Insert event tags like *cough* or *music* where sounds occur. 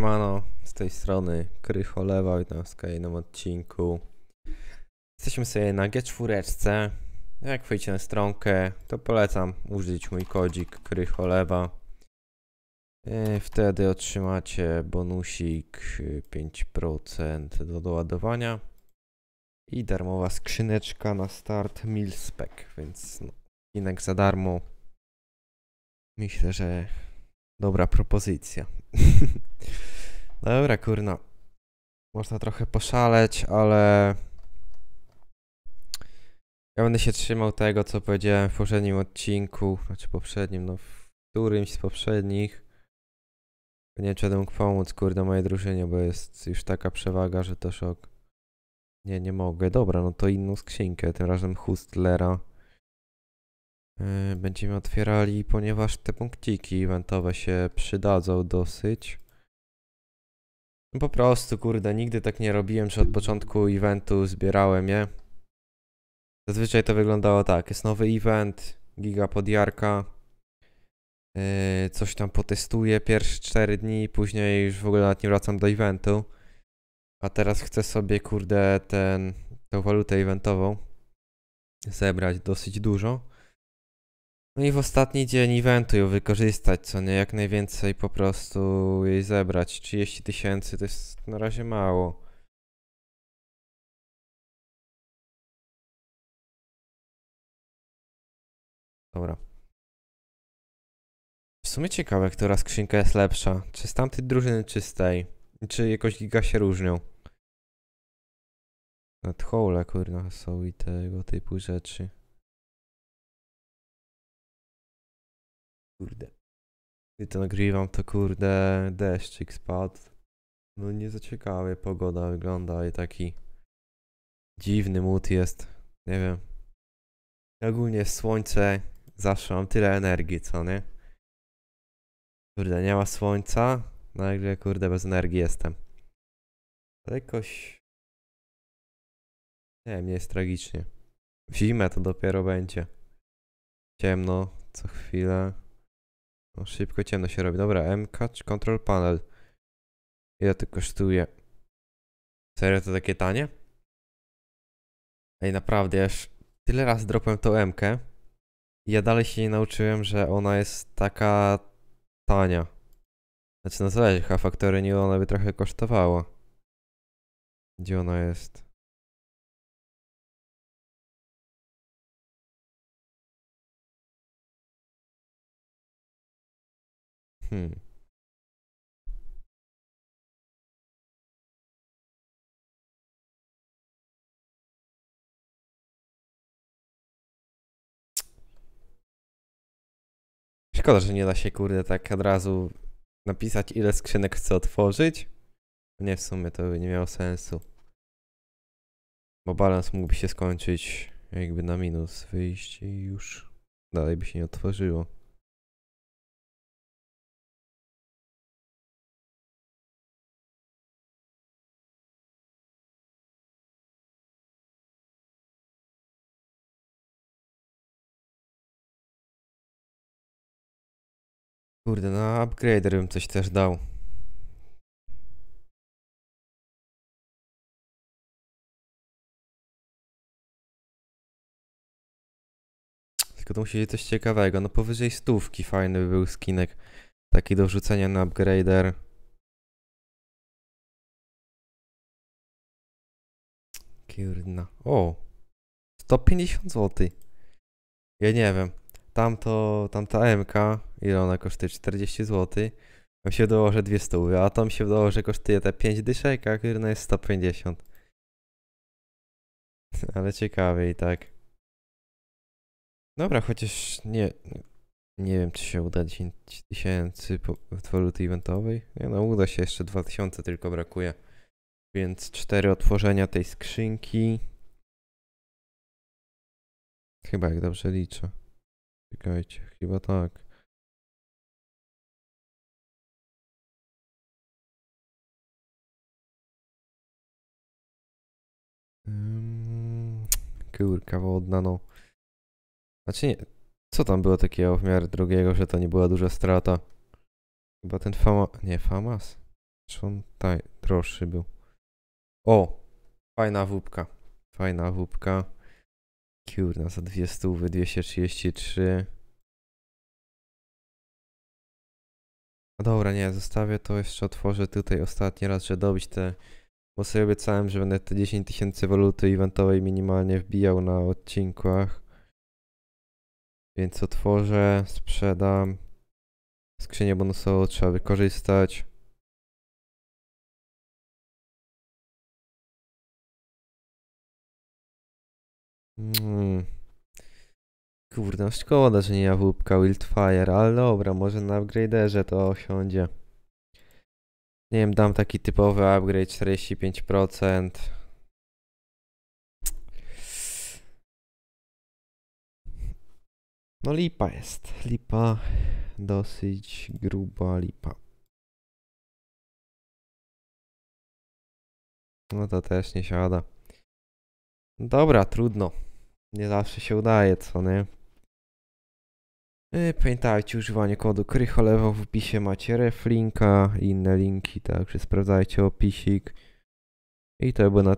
Mano, z tej strony Krycho Lewa, witam w kolejnym odcinku. Jesteśmy sobie na G4. Jak wejdziecie na stronkę, to polecam użyć mój kodzik Krycho Lewa. E, wtedy otrzymacie bonusik 5% y, do doładowania i darmowa skrzyneczka na start Milspec, więc no, za darmo. Myślę, że Dobra propozycja. *laughs* No dobra, kurna. Można trochę poszaleć, ale... Ja będę się trzymał tego, co powiedziałem w poprzednim odcinku, znaczy poprzednim, no w którymś z poprzednich. Nie wiem, czy mógł pomóc, kurde, mojej drużynie, bo jest już taka przewaga, że to szok. Nie, nie mogę. Dobra, no to inną skrzynkę, tym razem Hustlera. Y, będziemy otwierali, ponieważ te punkciki eventowe się przydadzą dosyć. Po prostu, kurde, nigdy tak nie robiłem, że od początku eventu zbierałem je. Zazwyczaj to wyglądało tak, jest nowy event, giga podjarka, y, coś tam potestuję pierwsze 4 dni, później już w ogóle nawet nie wracam do eventu. A teraz chcę sobie, kurde, ten, tę walutę eventową zebrać dosyć dużo. No i w ostatni dzień eventu ją wykorzystać, co nie jak najwięcej po prostu jej zebrać. 30 tysięcy to jest na razie mało. Dobra. W sumie ciekawe, która skrzynka jest lepsza. Czy z tamtej drużyny, czy z tej? Czy jakoś giga się różnią? Nad hole, kurna, są i tego typu rzeczy. Kurde. Gdy to nagrywam, to kurde deszczyk spadł. No nie za ciekawie pogoda wygląda i taki dziwny mut jest. Nie wiem. Ogólnie słońce zawsze mam tyle energii, co nie? Kurde, nie ma słońca, nagle kurde bez energii jestem. Ale jakoś... Nie wiem, nie jest tragicznie. W zimę to dopiero będzie. Ciemno co chwilę. No, szybko ciemno się robi. Dobra, MK czy Control Panel? Ile to kosztuje? Serio to takie tanie? Ej, naprawdę, już tyle razy dropłem tą MK. I ja dalej się nie nauczyłem, że ona jest taka tania. Znaczy, na zależy, H-Factory nie ona by trochę kosztowała. Gdzie ona jest? Hmm. Szkoda, że nie da się, kurde, tak od razu napisać, ile skrzynek chcę otworzyć. Nie, w sumie to by nie miało sensu. Bo balans mógłby się skończyć jakby na minus wyjść i już dalej by się nie otworzyło. Kurde, na no, upgrader bym coś też dał. Tylko to musi być coś ciekawego. No powyżej stówki fajny by był skinek. Taki do rzucenia na upgrader. Kurde, no. O! 150 zł. Ja nie wiem. Tamto, tamta MK ile ona kosztuje? 40 zł. Tam się wydawało, że 200, a tam się wydawało, że kosztuje te 5 dyszek, a górna jest 150. *laughs* Ale ciekawie i tak. Dobra, chociaż nie... Nie wiem, czy się uda 10 tysięcy w waluty eventowej. Nie no, uda się, jeszcze 2000 tylko brakuje. Więc 4 otworzenia tej skrzynki. Chyba jak dobrze liczę. Czekajcie, chyba tak. kurka wodna, no. Znaczy nie, co tam było takiego w miarę drugiego, że to nie była duża strata? Chyba ten Fama... Nie, Famas? Czy on taj, droższy był? O! Fajna wóbka. Fajna wóbka. na za dwie stówy, 233. A no dobra, nie, zostawię to, jeszcze otworzę tutaj ostatni raz, żeby dobić te bo sobie obiecałem, że będę te 10 tysięcy waluty eventowej minimalnie wbijał na odcinkach. Więc otworzę, sprzedam. Skrzynię bonusową trzeba wykorzystać. Hmm. Kurde, no szkoda, że nie ja łupka Wildfire, ale dobra, może na upgraderze to osiądzie. Nie wiem, dam taki typowy upgrade 45%. No lipa jest. Lipa. Dosyć gruba lipa. No to też nie siada. Dobra, trudno. Nie zawsze się udaje, co nie? Y, pamiętajcie, używanie kodu krycholewo w opisie macie reflinka i inne linki, także sprawdzajcie opisik. I to by na